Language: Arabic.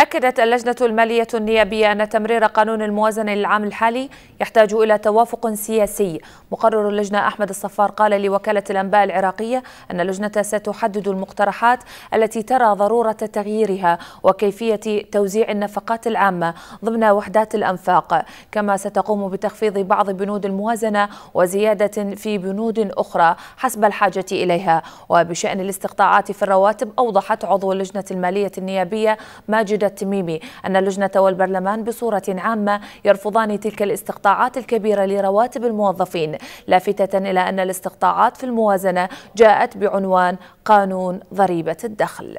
أكدت اللجنة المالية النيابية أن تمرير قانون الموازنة للعام الحالي يحتاج إلى توافق سياسي مقرر اللجنة أحمد الصفار قال لوكالة الأنباء العراقية أن اللجنة ستحدد المقترحات التي ترى ضرورة تغييرها وكيفية توزيع النفقات العامة ضمن وحدات الأنفاق كما ستقوم بتخفيض بعض بنود الموازنة وزيادة في بنود أخرى حسب الحاجة إليها وبشأن الاستقطاعات في الرواتب أوضحت عضو اللجنة المالية النيابية ماجد التميمي أن اللجنة والبرلمان بصورة عامة يرفضان تلك الاستقطاعات الكبيرة لرواتب الموظفين لافتة إلى أن الاستقطاعات في الموازنة جاءت بعنوان قانون ضريبة الدخل